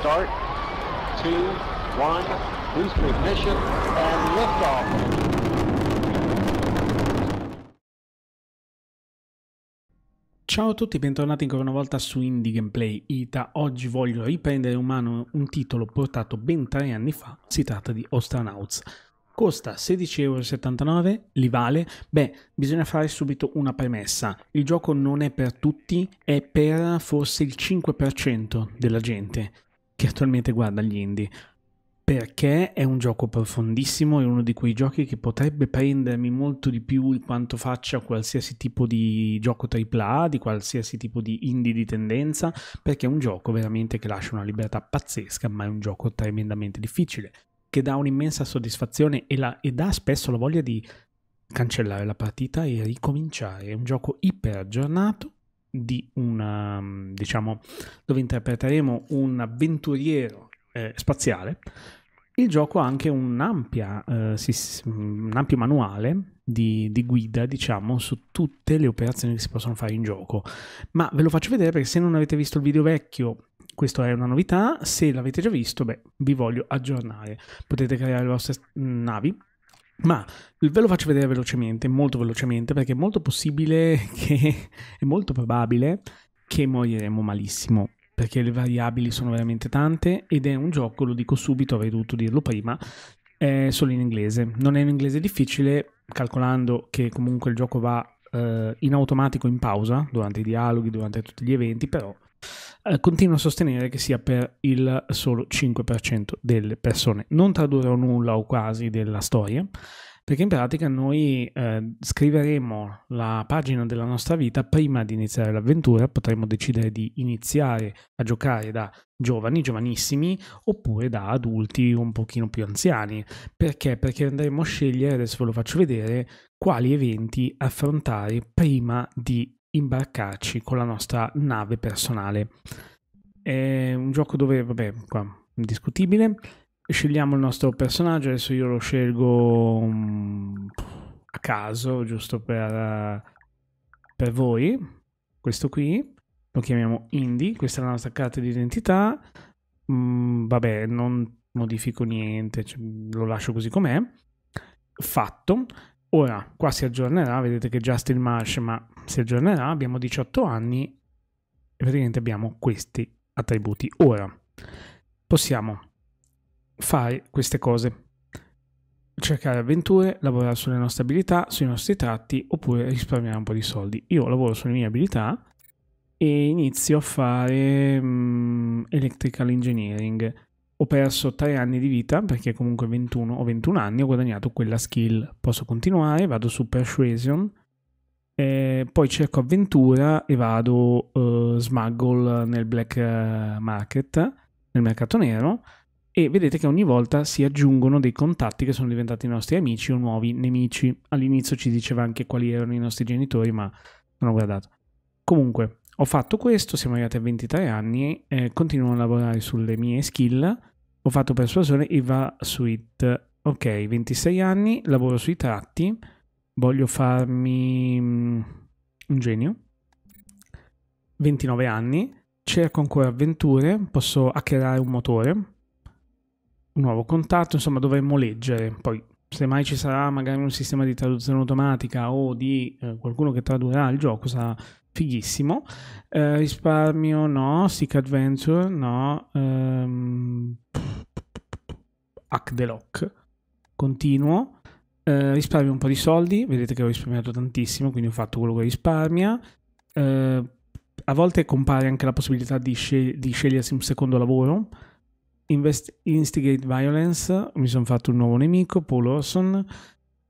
start, two, one, boost ignition, and liftoff. Ciao a tutti, bentornati ancora una volta su Indie Gameplay Ita. Oggi voglio riprendere in mano un titolo portato ben tre anni fa, si tratta di Ostranauts costa 16,79€, li vale? Beh, bisogna fare subito una premessa. Il gioco non è per tutti, è per forse il 5% della gente che attualmente guarda gli indie perché è un gioco profondissimo, è uno di quei giochi che potrebbe prendermi molto di più di quanto faccia qualsiasi tipo di gioco AAA, di qualsiasi tipo di indie di tendenza, perché è un gioco veramente che lascia una libertà pazzesca, ma è un gioco tremendamente difficile, che dà un'immensa soddisfazione e, la, e dà spesso la voglia di cancellare la partita e ricominciare. È un gioco iper aggiornato, di una, diciamo, dove interpreteremo un avventuriero eh, spaziale. Il gioco ha anche un, eh, si, un ampio manuale di, di, guida, diciamo, su tutte le operazioni che si possono fare in gioco. Ma ve lo faccio vedere perché se non avete visto il video vecchio, questa è una novità. Se l'avete già visto, beh, vi voglio aggiornare. Potete creare le vostre navi, ma ve lo faccio vedere velocemente, molto velocemente, perché è molto possibile che, è molto probabile che moriremo malissimo, perché le variabili sono veramente tante ed è un gioco, lo dico subito, avrei dovuto dirlo prima, è solo in inglese. Non è in inglese difficile, calcolando che comunque il gioco va eh, in automatico in pausa durante i dialoghi, durante tutti gli eventi, però eh, continua a sostenere che sia per il solo 5% delle persone. Non tradurrò nulla o quasi della storia, perché in pratica noi eh, scriveremo la pagina della nostra vita prima di iniziare l'avventura, potremo decidere di iniziare a giocare da giovani, giovanissimi, oppure da adulti un pochino più anziani. Perché? Perché andremo a scegliere, adesso ve lo faccio vedere, quali eventi affrontare prima di imbarcarci con la nostra nave personale. È un gioco dove, vabbè, qua, indiscutibile. Scegliamo il nostro personaggio, adesso io lo scelgo um, a caso, giusto per, per voi. Questo qui, lo chiamiamo Indy, questa è la nostra carta d'identità. identità. Mm, vabbè, non modifico niente, cioè, lo lascio così com'è. Fatto. Ora, qua si aggiornerà, vedete che Justin Marsh, ma si aggiornerà, abbiamo 18 anni e praticamente abbiamo questi attributi. Ora, possiamo fare queste cose, cercare avventure, lavorare sulle nostre abilità, sui nostri tratti, oppure risparmiare un po' di soldi. Io lavoro sulle mie abilità e inizio a fare um, electrical engineering ho perso 3 anni di vita perché comunque 21 o 21 anni ho guadagnato quella skill. Posso continuare, vado su Persuasion, eh, poi cerco avventura e vado eh, smuggle nel black eh, market, nel mercato nero e vedete che ogni volta si aggiungono dei contatti che sono diventati nostri amici o nuovi nemici. All'inizio ci diceva anche quali erano i nostri genitori, ma non ho guardato. Comunque, ho fatto questo, siamo arrivati a 23 anni, eh, continuo a lavorare sulle mie skill ho fatto persuasione e va sweet. Ok, 26 anni, lavoro sui tratti, voglio farmi mm, un genio. 29 anni, cerco ancora avventure, posso hackerare un motore, un nuovo contatto, insomma dovremmo leggere. Poi se mai ci sarà magari un sistema di traduzione automatica o di eh, qualcuno che tradurrà il gioco, sarà fighissimo. Eh, risparmio no, Seek Adventure no. Ehm, hack the lock. Continuo, eh, risparmio un po' di soldi, vedete che ho risparmiato tantissimo, quindi ho fatto quello che risparmia. Eh, a volte compare anche la possibilità di, scel- di scegliersi un secondo lavoro. Invest- Instigate Violence, mi sono fatto un nuovo nemico, Paul Orson,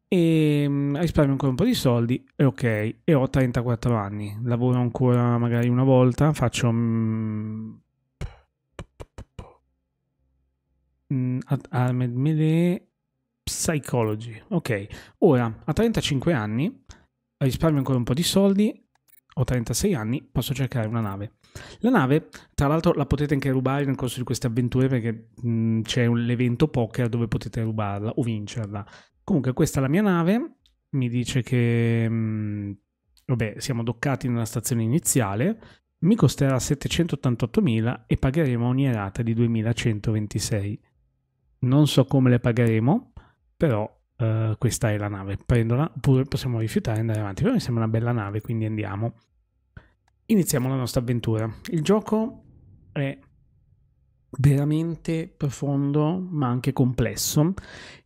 e ehm, risparmio ancora un po' di soldi e ok, e ho 34 anni, lavoro ancora magari una volta, faccio mm, Mm, Ahmed Mele Psychology. Ok, ora a 35 anni risparmio ancora un po' di soldi, ho 36 anni, posso cercare una nave. La nave, tra l'altro, la potete anche rubare nel corso di queste avventure perché mh, mm, c'è l'evento poker dove potete rubarla o vincerla. Comunque, questa è la mia nave, mi dice che mh, mm, vabbè, siamo doccati nella stazione iniziale, mi costerà 788.000 e pagheremo ogni rata di 2126 non so come le pagheremo, però eh, questa è la nave, prendola, oppure possiamo rifiutare e andare avanti, però mi sembra una bella nave, quindi andiamo. Iniziamo la nostra avventura. Il gioco è veramente profondo ma anche complesso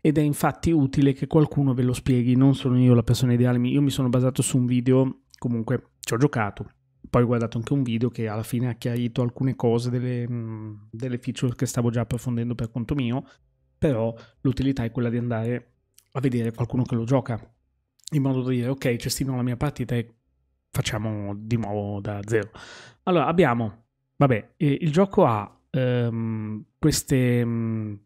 ed è infatti utile che qualcuno ve lo spieghi, non sono io la persona ideale, io mi sono basato su un video, comunque ci ho giocato, poi ho guardato anche un video che alla fine ha chiarito alcune cose delle, mm, delle feature che stavo già approfondendo per conto mio, però l'utilità è quella di andare a vedere qualcuno che lo gioca, in modo da dire ok, cestino la mia partita e facciamo di nuovo da zero. Allora abbiamo, vabbè, il gioco ha um, queste, um,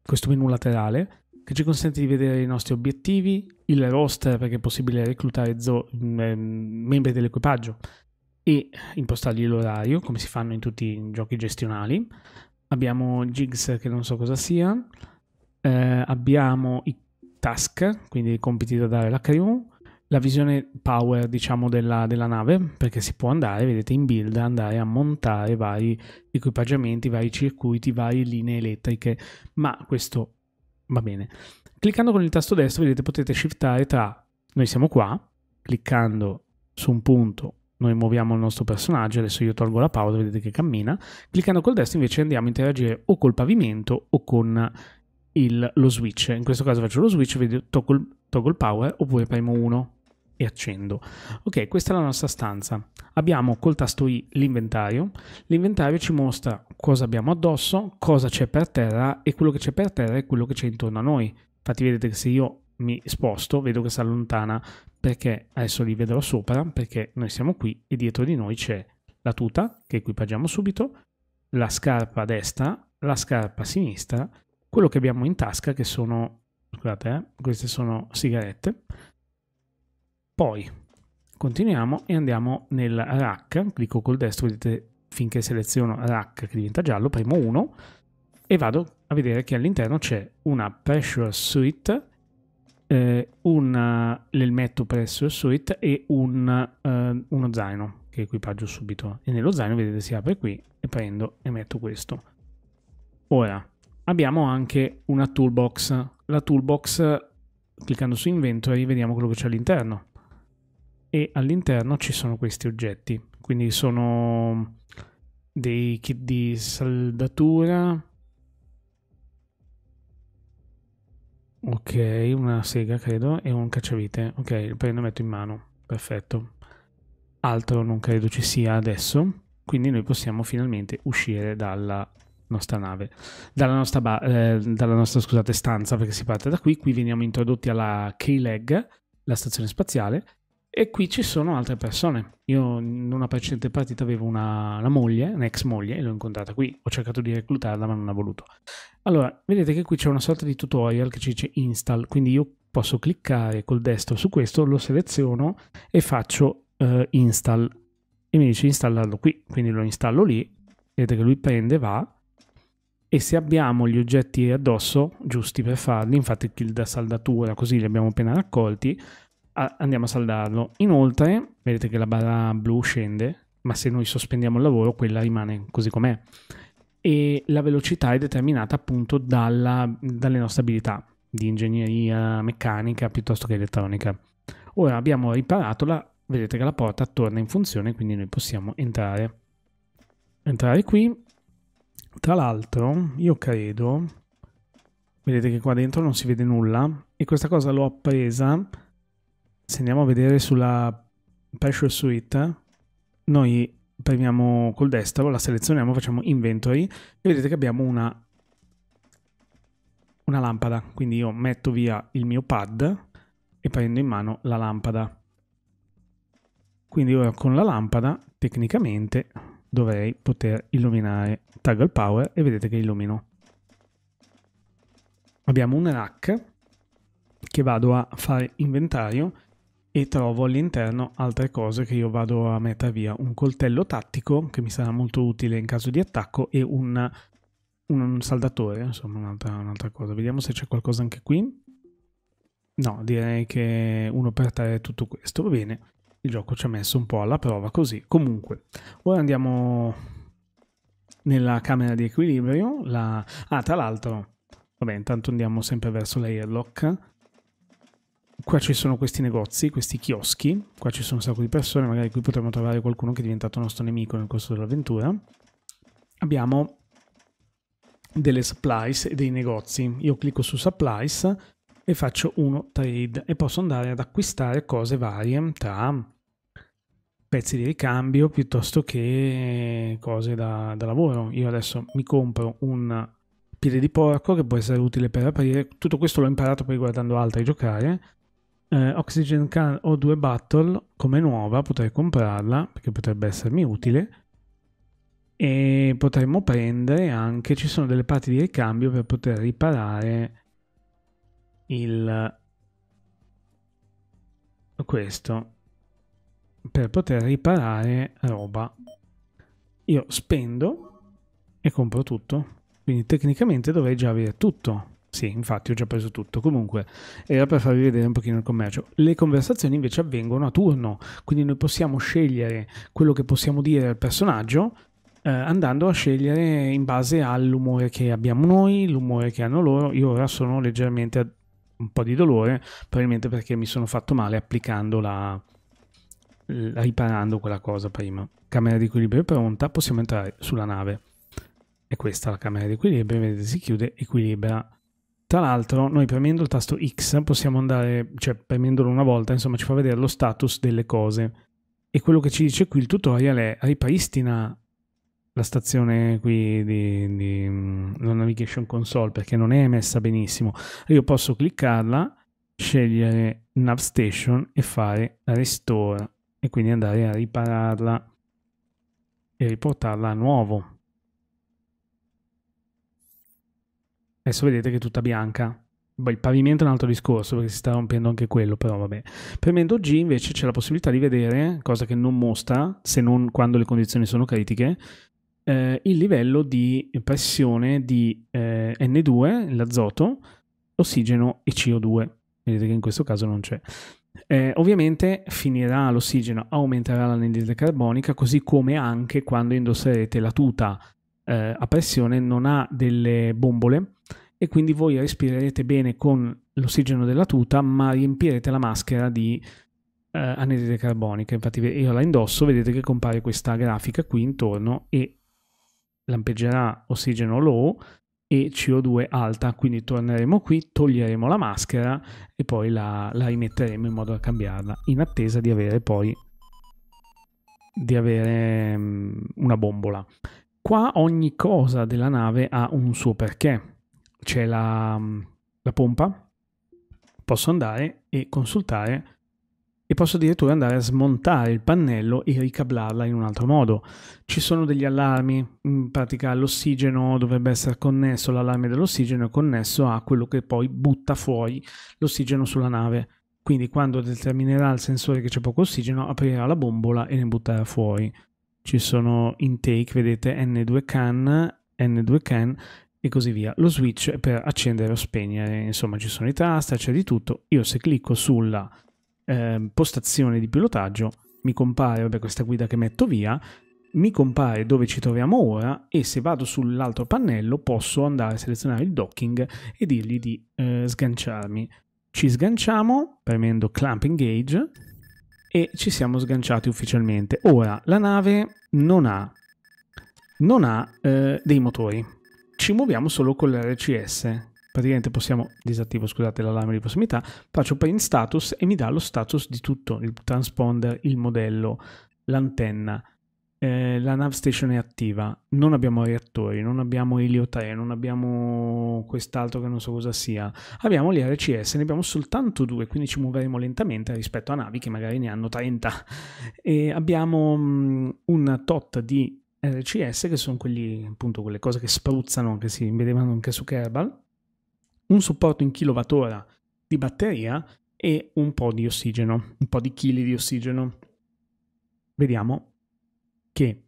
questo menu laterale che ci consente di vedere i nostri obiettivi, il roster perché è possibile reclutare zo- mm, eh, membri dell'equipaggio e impostargli l'orario, come si fanno in tutti i giochi gestionali. Abbiamo Jigs che non so cosa sia, eh, abbiamo i task, quindi i compiti da dare alla crew, la visione power diciamo della, della, nave perché si può andare vedete in build andare a montare vari equipaggiamenti vari circuiti varie linee elettriche ma questo va bene cliccando con il tasto destro vedete potete shiftare tra noi siamo qua cliccando su un punto noi muoviamo il nostro personaggio, adesso io tolgo la pausa, vedete che cammina. Cliccando col destro invece andiamo a interagire o col pavimento o con il, lo switch. In questo caso faccio lo switch, vedo, tocco il, toggle power oppure premo 1 e accendo. Ok, questa è la nostra stanza. Abbiamo col tasto I l'inventario. L'inventario ci mostra cosa abbiamo addosso, cosa c'è per terra e quello che c'è per terra è quello che c'è intorno a noi. Infatti vedete che se io mi sposto, vedo che si allontana perché adesso li vedrò sopra, perché noi siamo qui e dietro di noi c'è la tuta che equipaggiamo subito, la scarpa destra, la scarpa sinistra, quello che abbiamo in tasca che sono, scusate, eh, queste sono sigarette. Poi continuiamo e andiamo nel rack, clicco col destro, vedete finché seleziono rack che diventa giallo, premo 1 e vado a vedere che all'interno c'è una pressure suite eh, un eh, l'elmetto presso il suite e un, eh, uno zaino che equipaggio subito. E nello zaino vedete si apre qui e prendo e metto questo. Ora abbiamo anche una toolbox. La toolbox cliccando su inventory vediamo quello che c'è all'interno. E all'interno ci sono questi oggetti. Quindi sono dei kit di saldatura, Ok, una sega credo e un cacciavite. Ok, lo prendo e metto in mano. Perfetto. Altro non credo ci sia adesso. Quindi noi possiamo finalmente uscire dalla nostra nave, dalla nostra, eh, dalla nostra scusate, stanza perché si parte da qui. Qui veniamo introdotti alla K-Leg, la stazione spaziale, e qui ci sono altre persone. Io in una precedente partita avevo una, una moglie, un'ex moglie, e l'ho incontrata qui. Ho cercato di reclutarla, ma non ha voluto. Allora, vedete che qui c'è una sorta di tutorial che ci dice install, quindi io posso cliccare col destro su questo, lo seleziono e faccio eh, install. E mi dice installarlo qui, quindi lo installo lì. Vedete che lui prende, va, e se abbiamo gli oggetti addosso giusti per farli, infatti il da saldatura così li abbiamo appena raccolti, andiamo a saldarlo. Inoltre, vedete che la barra blu scende, ma se noi sospendiamo il lavoro, quella rimane così com'è. E la velocità è determinata appunto dalla, dalle nostre abilità di ingegneria meccanica piuttosto che elettronica. Ora abbiamo riparato riparatola, vedete che la porta torna in funzione, quindi noi possiamo entrare. Entrare qui. Tra l'altro, io credo, vedete che qua dentro non si vede nulla, e questa cosa l'ho appresa se andiamo a vedere sulla Pressure Suite, noi premiamo col destro, la selezioniamo, facciamo Inventory e vedete che abbiamo una, una lampada. Quindi io metto via il mio pad e prendo in mano la lampada. Quindi ora con la lampada tecnicamente dovrei poter illuminare. Taggo il power e vedete che illumino. Abbiamo un rack che vado a fare inventario e trovo all'interno altre cose che io vado a mettere via. Un coltello tattico che mi sarà molto utile in caso di attacco e un, un saldatore, insomma un'altra, un'altra cosa. Vediamo se c'è qualcosa anche qui. No, direi che uno per tre è tutto questo, va bene. Il gioco ci ha messo un po' alla prova così. Comunque, ora andiamo nella camera di equilibrio. La... Ah, tra l'altro, vabbè, intanto andiamo sempre verso la airlock qua ci sono questi negozi, questi chioschi, qua ci sono un sacco di persone, magari qui potremmo trovare qualcuno che è diventato nostro nemico nel corso dell'avventura. Abbiamo delle supplies e dei negozi. Io clicco su supplies e faccio uno trade e posso andare ad acquistare cose varie tra pezzi di ricambio piuttosto che cose da, da lavoro. Io adesso mi compro un piede di porco che può essere utile per aprire. Tutto questo l'ho imparato poi guardando altri giocare eh, Oxygen Can O2 Battle come nuova, potrei comprarla perché potrebbe essermi utile e potremmo prendere anche, ci sono delle parti di ricambio per poter riparare il questo per poter riparare roba io spendo e compro tutto quindi tecnicamente dovrei già avere tutto sì, infatti ho già preso tutto. Comunque, era per farvi vedere un pochino il commercio. Le conversazioni invece avvengono a turno, quindi noi possiamo scegliere quello che possiamo dire al personaggio eh, andando a scegliere in base all'umore che abbiamo noi, l'umore che hanno loro. Io ora sono leggermente un po' di dolore, probabilmente perché mi sono fatto male applicando la, riparando quella cosa prima. Camera di equilibrio è pronta, possiamo entrare sulla nave. è questa la camera di equilibrio, vedete si chiude, equilibra tra l'altro, noi premendo il tasto X possiamo andare, cioè premendolo una volta, insomma, ci fa vedere lo status delle cose. E quello che ci dice qui il tutorial è ripristina la stazione qui di, di la Navigation Console perché non è messa benissimo. Io posso cliccarla, scegliere Nav Station e fare Restore e quindi andare a ripararla e riportarla a nuovo. Adesso vedete che è tutta bianca. Poi il pavimento è un altro discorso perché si sta rompendo anche quello, però vabbè. Premendo G invece c'è la possibilità di vedere, cosa che non mostra se non quando le condizioni sono critiche, eh, il livello di pressione di eh, N2, l'azoto, ossigeno e CO2. Vedete che in questo caso non c'è. Eh, ovviamente finirà l'ossigeno, aumenterà l'anidride carbonica, così come anche quando indosserete la tuta eh, a pressione non ha delle bombole e quindi voi respirerete bene con l'ossigeno della tuta ma riempirete la maschera di eh, anidride carbonica. Infatti io la indosso, vedete che compare questa grafica qui intorno e lampeggerà ossigeno low e CO2 alta, quindi torneremo qui, toglieremo la maschera e poi la, la rimetteremo in modo da cambiarla, in attesa di avere poi di avere mm, una bombola. Qua ogni cosa della nave ha un suo perché. C'è la, mm, la pompa, posso andare e consultare e posso addirittura andare a smontare il pannello e ricablarla in un altro modo. Ci sono degli allarmi, in mm, pratica l'ossigeno dovrebbe essere connesso, l'allarme dell'ossigeno è connesso a quello che poi butta fuori l'ossigeno sulla nave. Quindi quando determinerà il sensore che c'è poco ossigeno, aprirà la bombola e ne butterà fuori ci sono intake, vedete N2 can, N2 can e così via. Lo switch è per accendere o spegnere, insomma ci sono i tasti, c'è di tutto. Io se clicco sulla eh, postazione di pilotaggio mi compare vabbè, questa guida che metto via, mi compare dove ci troviamo ora e se vado sull'altro pannello posso andare a selezionare il docking e dirgli di eh, sganciarmi. Ci sganciamo premendo clamp engage e ci siamo sganciati ufficialmente. Ora, la nave non ha, non ha eh, dei motori, ci muoviamo solo con l'RCS. Praticamente possiamo, disattivo scusate la lama di prossimità, faccio print status e mi dà lo status di tutto, il transponder, il modello, l'antenna, eh, la nav station è attiva, non abbiamo reattori, non abbiamo Helio 3, non abbiamo quest'altro che non so cosa sia, abbiamo gli RCS, ne abbiamo soltanto due, quindi ci muoveremo lentamente rispetto a navi che magari ne hanno 30. E abbiamo mh, mm, un tot di RCS che sono quelli, appunto, quelle cose che spruzzano, che si vedevano anche su Kerbal, un supporto in kilowattora di batteria e un po' di ossigeno, un po' di chili di ossigeno. Vediamo che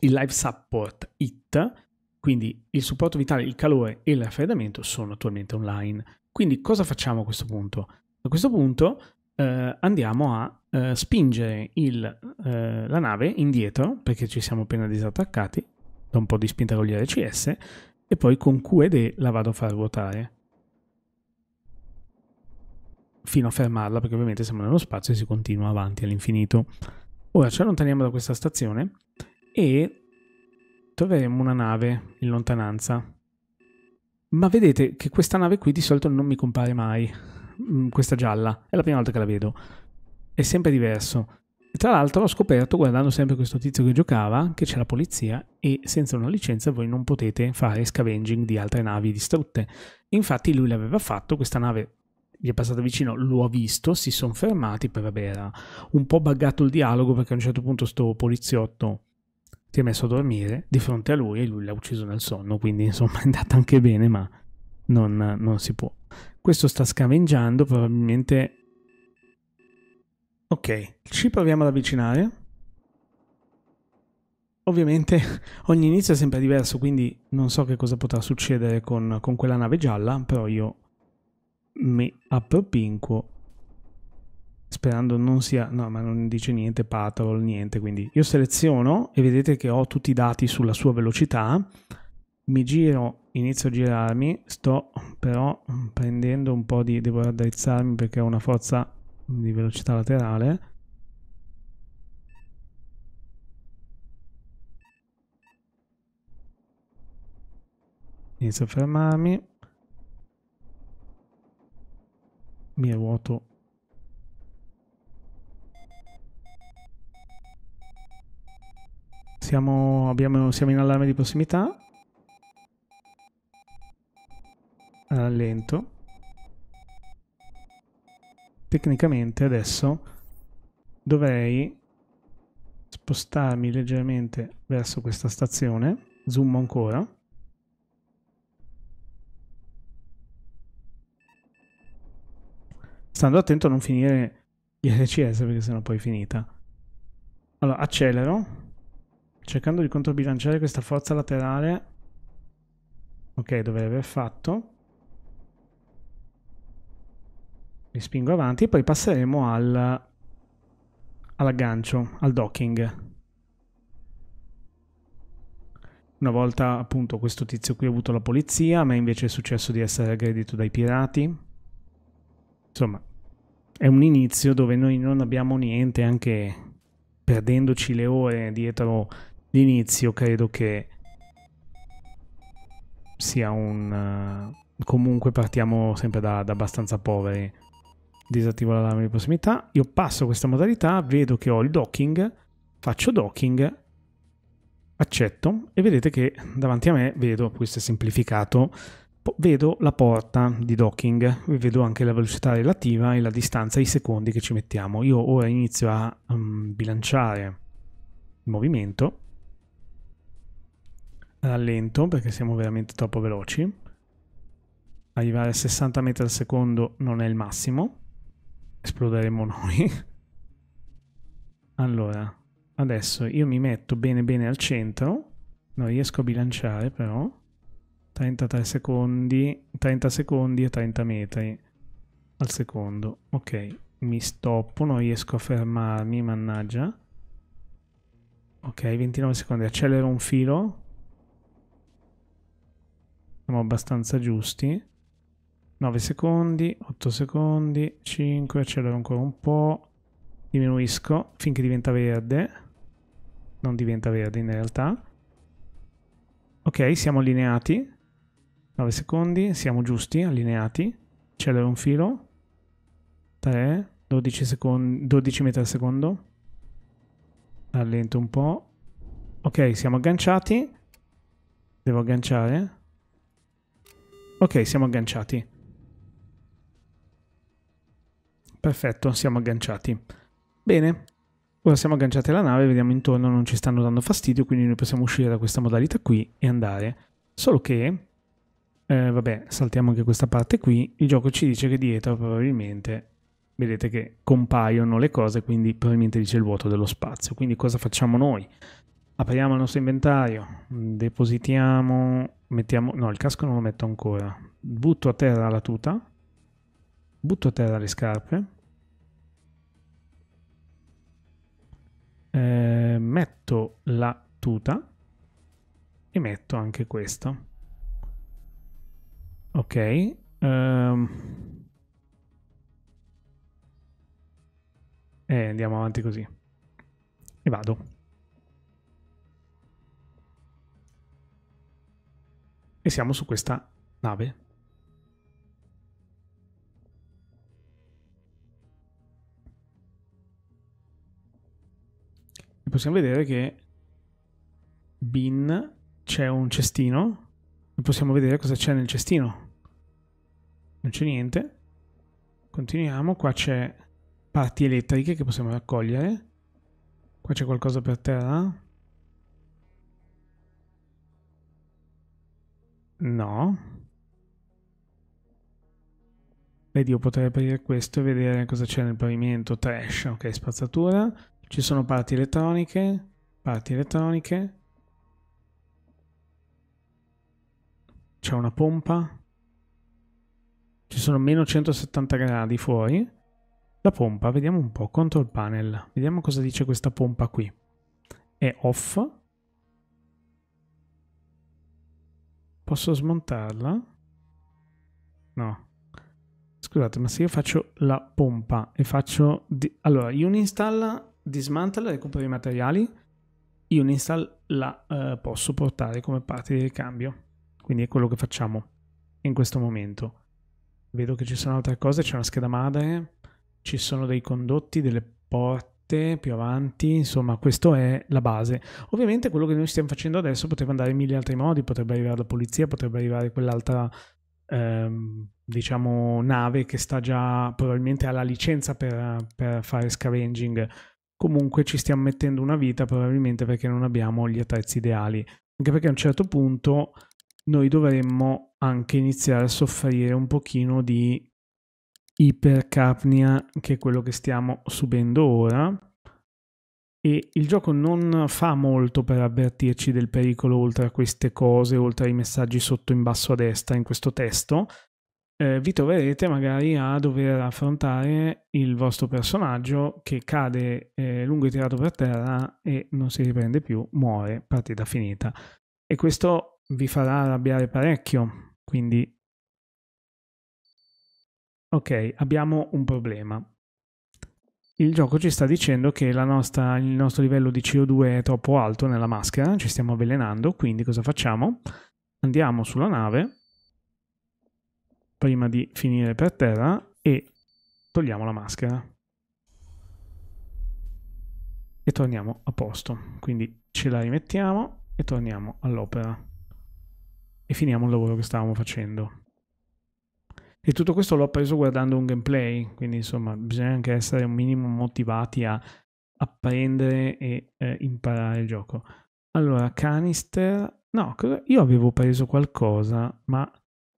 il life support IT, quindi il supporto vitale, il calore e il raffreddamento sono attualmente online. Quindi cosa facciamo a questo punto? A questo punto eh, andiamo a eh, spingere il, eh, la nave indietro, perché ci siamo appena disattaccati, da un po' di spinta con gli RCS, e poi con QED la vado a far ruotare. Fino a fermarla, perché ovviamente siamo nello spazio e si continua avanti all'infinito. Ora ci allontaniamo da questa stazione e troveremo una nave in lontananza. Ma vedete che questa nave qui di solito non mi compare mai, mm, questa gialla, è la prima volta che la vedo, è sempre diverso. tra l'altro ho scoperto, guardando sempre questo tizio che giocava, che c'è la polizia e senza una licenza voi non potete fare scavenging di altre navi distrutte. Infatti lui l'aveva fatto, questa nave gli è passato vicino, lo ha visto, si sono fermati, poi vabbè era un po' buggato il dialogo perché a un certo punto sto poliziotto si è messo a dormire di fronte a lui e lui l'ha ucciso nel sonno, quindi insomma è andata anche bene, ma non, non si può. Questo sta scavengiando, probabilmente... Ok, ci proviamo ad avvicinare. Ovviamente ogni inizio è sempre diverso, quindi non so che cosa potrà succedere con, con quella nave gialla, però io mi appropinquo sperando non sia, no ma non dice niente patrol, niente, quindi io seleziono e vedete che ho tutti i dati sulla sua velocità, mi giro, inizio a girarmi, sto però prendendo un po' di, devo raddrizzarmi perché ho una forza di velocità laterale, inizio a fermarmi, mi è vuoto. Siamo, abbiamo, siamo in allarme di prossimità. Rallento. Tecnicamente adesso dovrei spostarmi leggermente verso questa stazione. Zoom ancora. stando attento a non finire gli RCS perché sennò poi è finita. Allora, accelero, cercando di controbilanciare questa forza laterale. Ok, dovrei aver fatto. Mi spingo avanti e poi passeremo al, all'aggancio, al docking. Una volta appunto questo tizio qui ha avuto la polizia, a me invece è successo di essere aggredito dai pirati insomma, è un inizio dove noi non abbiamo niente, anche perdendoci le ore dietro l'inizio, credo che sia un... Uh, comunque partiamo sempre da, da abbastanza poveri. Disattivo l'allarme di prossimità, io passo questa modalità, vedo che ho il docking, faccio docking, accetto e vedete che davanti a me vedo, questo è semplificato, vedo la porta di docking, vedo anche la velocità relativa e la distanza, i secondi che ci mettiamo. Io ora inizio a um, bilanciare il movimento, rallento perché siamo veramente troppo veloci, arrivare a 60 metri al secondo non è il massimo, esploderemo noi. allora, adesso io mi metto bene bene al centro, non riesco a bilanciare però 33 secondi, 30 secondi e 30 metri al secondo. Ok, mi stoppo, non riesco a fermarmi, mannaggia. Ok, 29 secondi, accelero un filo. Siamo abbastanza giusti. 9 secondi, 8 secondi, 5, accelero ancora un po'. Diminuisco finché diventa verde. Non diventa verde in realtà. Ok, siamo allineati. 9 secondi, siamo giusti, allineati, c'è un filo, 3, 12, secondi, 12 metri al secondo, rallento un po', ok siamo agganciati, devo agganciare, ok siamo agganciati, perfetto siamo agganciati, bene, Ora siamo agganciati alla nave, vediamo intorno, non ci stanno dando fastidio, quindi noi possiamo uscire da questa modalità qui e andare. Solo che eh, vabbè, saltiamo anche questa parte qui. Il gioco ci dice che dietro probabilmente vedete che compaiono le cose, quindi probabilmente dice il vuoto dello spazio. Quindi cosa facciamo noi? Apriamo il nostro inventario, depositiamo, mettiamo... No, il casco non lo metto ancora. Butto a terra la tuta, butto a terra le scarpe, eh, metto la tuta e metto anche questo. Ok. Um... Ehm. E eh, andiamo avanti così. E vado. E siamo su questa nave. E possiamo vedere che bin c'è un cestino e possiamo vedere cosa c'è nel cestino non c'è niente. Continuiamo, qua c'è parti elettriche che possiamo raccogliere. Qua c'è qualcosa per terra. No. Vedi, io potrei aprire questo e vedere cosa c'è nel pavimento. Trash, ok, spazzatura. Ci sono parti elettroniche, parti elettroniche. C'è una pompa sono meno 170 gradi fuori. La pompa, vediamo un po', control panel. Vediamo cosa dice questa pompa qui. È off. Posso smontarla? No. Scusate, ma se io faccio la pompa e faccio... Di... Allora, uninstall, dismantle, recupero i materiali. Uninstall la eh, posso portare come parte di ricambio. Quindi è quello che facciamo in questo momento. Vedo che ci sono altre cose, c'è una scheda madre, ci sono dei condotti, delle porte più avanti, insomma, questa è la base. Ovviamente quello che noi stiamo facendo adesso potrebbe andare in mille altri modi, potrebbe arrivare la polizia, potrebbe arrivare quell'altra ehm, diciamo nave che sta già probabilmente alla licenza per, per, fare scavenging. Comunque ci stiamo mettendo una vita probabilmente perché non abbiamo gli attrezzi ideali. Anche perché a un certo punto noi dovremmo anche iniziare a soffrire un pochino di ipercapnia, che è quello che stiamo subendo ora. E il gioco non fa molto per avvertirci del pericolo oltre a queste cose, oltre ai messaggi sotto in basso a destra in questo testo. Eh, vi troverete magari a dover affrontare il vostro personaggio che cade eh, lungo e tirato per terra e non si riprende più, muore, partita finita. E questo vi farà arrabbiare parecchio, quindi... Ok, abbiamo un problema. Il gioco ci sta dicendo che nostra, il nostro livello di CO2 è troppo alto nella maschera, ci stiamo avvelenando, quindi cosa facciamo? Andiamo sulla nave, prima di finire per terra, e togliamo la maschera. E torniamo a posto. Quindi ce la rimettiamo e torniamo all'opera e finiamo il lavoro che stavamo facendo. E tutto questo l'ho preso guardando un gameplay, quindi insomma bisogna anche essere un minimo motivati a apprendere e eh, imparare il gioco. Allora, canister, no, io avevo preso qualcosa, ma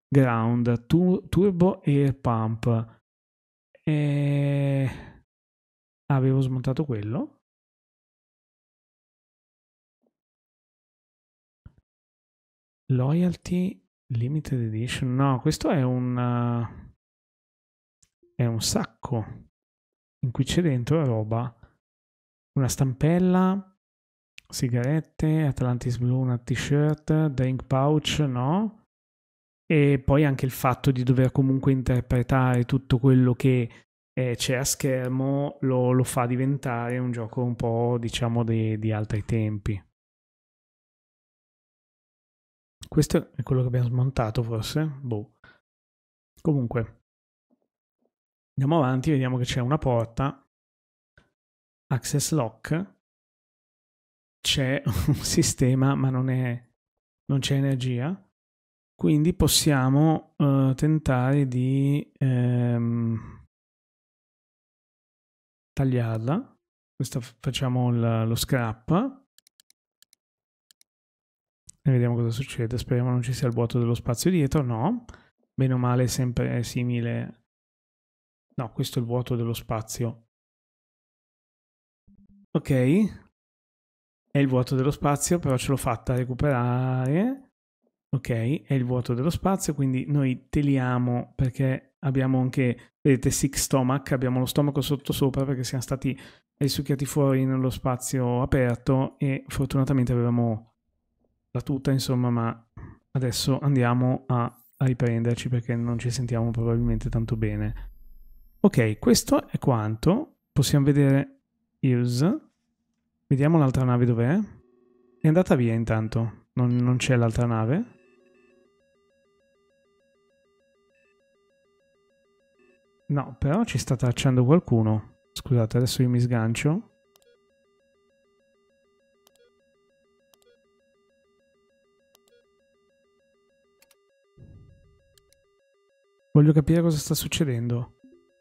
ground, tu, turbo air pump. E... Avevo smontato quello, Loyalty Limited Edition. No, questo è un... Eh, è un sacco in cui c'è dentro la roba. Una stampella, sigarette, Atlantis Blue, una t-shirt, drink pouch, no? E poi anche il fatto di dover comunque interpretare tutto quello che eh, c'è a schermo lo, lo, fa diventare un gioco un po', diciamo, di, di altri tempi. Questo è quello che abbiamo smontato forse? Boh. Comunque, andiamo avanti, vediamo che c'è una porta, access lock, c'è un sistema ma non, è, non c'è energia, quindi possiamo uh, tentare di ehm, tagliarla. Questo facciamo la, lo scrap e vediamo cosa succede. Speriamo non ci sia il vuoto dello spazio dietro. No, meno male sempre è simile. No, questo è il vuoto dello spazio. Ok, è il vuoto dello spazio, però ce l'ho fatta recuperare. Ok, è il vuoto dello spazio, quindi noi teliamo perché abbiamo anche, vedete, sick stomach, abbiamo lo stomaco sotto sopra perché siamo stati risucchiati fuori nello spazio aperto e fortunatamente avevamo la tuta, insomma, ma adesso andiamo a, a riprenderci perché non ci sentiamo probabilmente tanto bene. Ok, questo è quanto. Possiamo vedere Use. Vediamo l'altra nave dov'è. È andata via intanto. Non, non c'è l'altra nave. No, però ci sta tracciando qualcuno. Scusate, adesso io mi sgancio. Voglio capire cosa sta succedendo.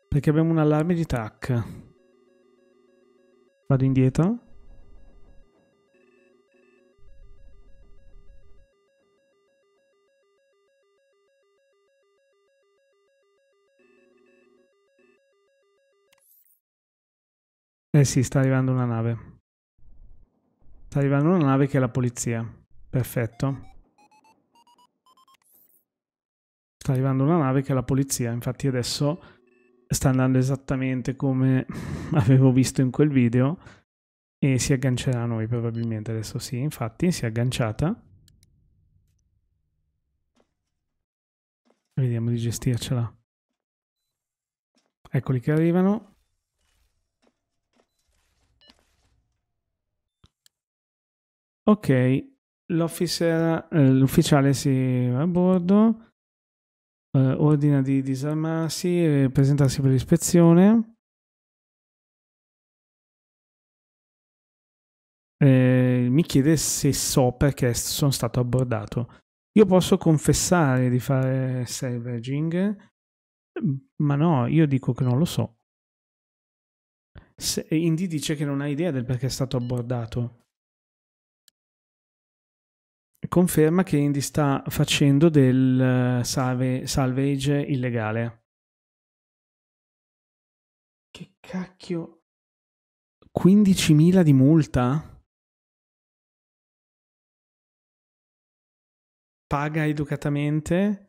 Perché abbiamo un allarme di TAC. Vado indietro. Eh sì, sta arrivando una nave. Sta arrivando una nave che è la polizia. Perfetto. sta arrivando una nave che è la polizia, infatti adesso sta andando esattamente come avevo visto in quel video e si aggancerà a noi probabilmente adesso sì, infatti si è agganciata. Vediamo di gestircela. Eccoli che arrivano. Ok, eh, l'ufficiale si va a bordo eh, ordina di disarmarsi e presentarsi per l'ispezione. Eh, mi chiede se so perché sono stato abbordato. Io posso confessare di fare salvaging, ma no, io dico che non lo so. Se, Indy dice che non ha idea del perché è stato abbordato conferma che Indy sta facendo del salve, salvage illegale. Che cacchio? 15.000 di multa? Paga educatamente?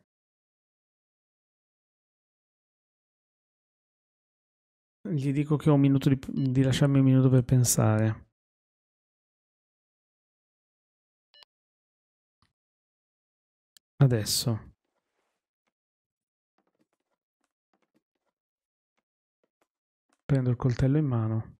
Gli dico che ho un minuto di, di lasciarmi un minuto per pensare. adesso prendo il coltello in mano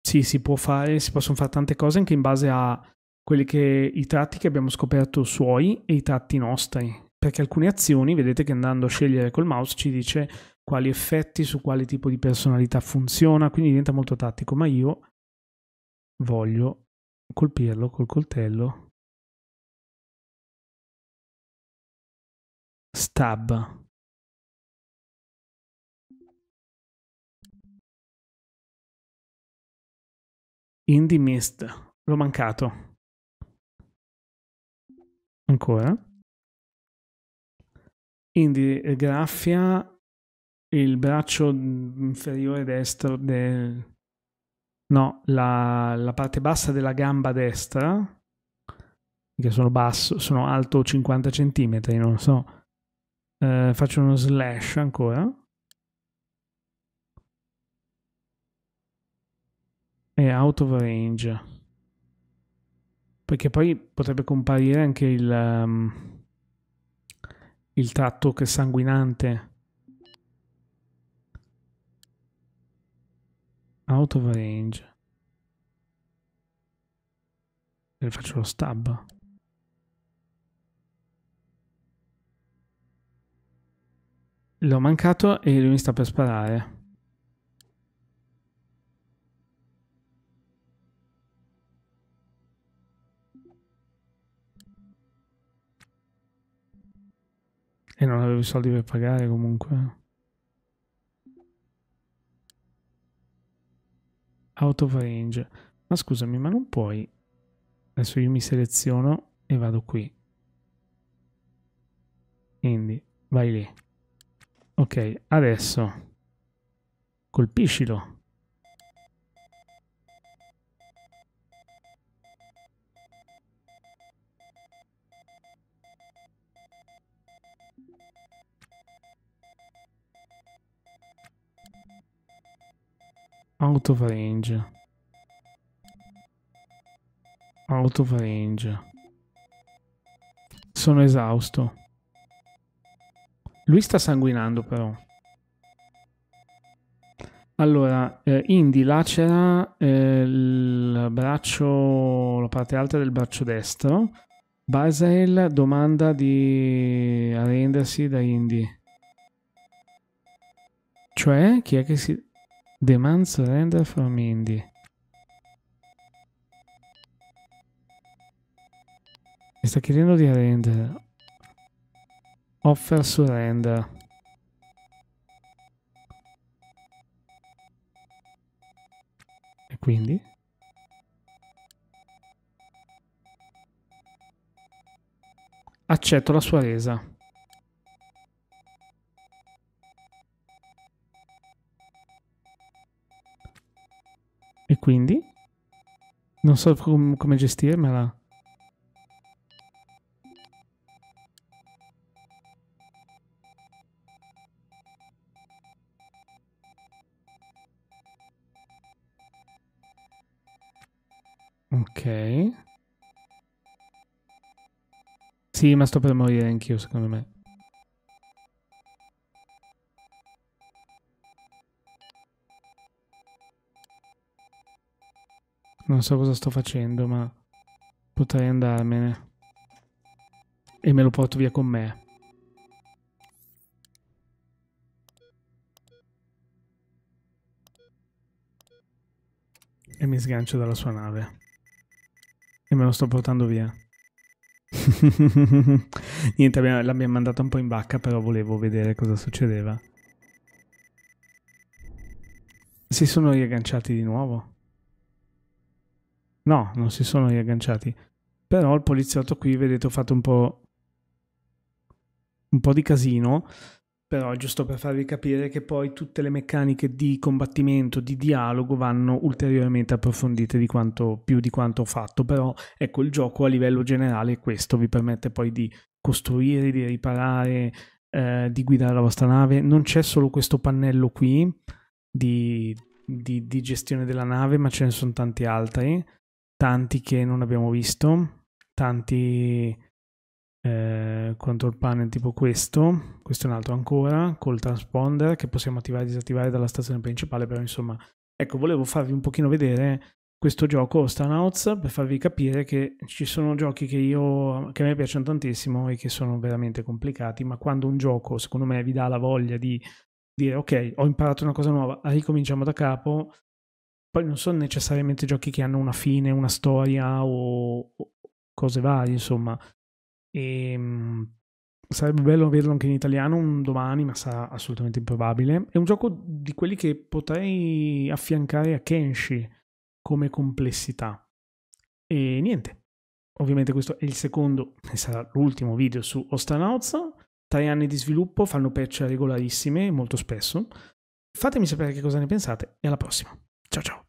sì si può fare si possono fare tante cose anche in base a quelli che i tratti che abbiamo scoperto suoi e i tratti nostri perché alcune azioni vedete che andando a scegliere col mouse ci dice quali effetti su quale tipo di personalità funziona, quindi diventa molto tattico, ma io voglio colpirlo col coltello. Stab. Indie Mist. L'ho mancato. Ancora. Indie eh, Graffia il braccio mm, inferiore destro, de... no, la, la, parte bassa della gamba destra, che sono basso, sono alto 50 cm, non so, eh, faccio uno slash ancora. E out of range. Perché poi potrebbe comparire anche il, um, il tratto che è sanguinante. Out of range. E faccio lo stab. L'ho mancato e lui mi sta per sparare. E non avevo i soldi per pagare comunque. out of range. Ma scusami, ma non puoi... Adesso io mi seleziono e vado qui. Quindi, vai lì. Ok, adesso colpiscilo. Out of range. Out of range. Sono esausto. Lui sta sanguinando però. Allora, eh, Indy lacera eh, il braccio, la parte alta del braccio destro. Basael domanda di arrendersi da Indy. Cioè, chi è che si... Demand surrender from Indy. Mi sta chiedendo di rendere. Offer surrender. E quindi? Accetto la sua resa. quindi non so com- come gestirmela. Ok. Sì, ma sto per morire anch'io, secondo me. Non so cosa sto facendo, ma potrei andarmene. E me lo porto via con me. E mi sgancio dalla sua nave. E me lo sto portando via. Niente, l'abbiamo mandato un po' in bacca, però volevo vedere cosa succedeva. Si sono riagganciati di nuovo. No, non si sono riagganciati. Però il poliziotto qui, vedete, ho fatto un po'... un po' di casino, però giusto per farvi capire che poi tutte le meccaniche di combattimento, di dialogo vanno ulteriormente approfondite di quanto, più di quanto ho fatto, però ecco il gioco a livello generale è questo, vi permette poi di costruire, di riparare, eh, di guidare la vostra nave, non c'è solo questo pannello qui di, di, di gestione della nave, ma ce ne sono tanti altri tanti che non abbiamo visto, tanti eh, contro panel tipo questo, questo è un altro ancora, col transponder che possiamo attivare e disattivare dalla stazione principale, però insomma, ecco, volevo farvi un pochino vedere questo gioco Stranauts per farvi capire che ci sono giochi che, io, che a me piacciono tantissimo e che sono veramente complicati, ma quando un gioco secondo me vi dà la voglia di dire ok, ho imparato una cosa nuova, ricominciamo da capo, poi non sono necessariamente giochi che hanno una fine, una storia o, o cose varie, insomma. E, ehm, sarebbe bello averlo anche in italiano un domani, ma sarà assolutamente improbabile. È un gioco di quelli che potrei affiancare a Kenshi come complessità. E niente. Ovviamente questo è il secondo e sarà l'ultimo video su Ostanauts. Tre anni di sviluppo, fanno patch regolarissime molto spesso. Fatemi sapere che cosa ne pensate e alla prossima. Ciao ciao!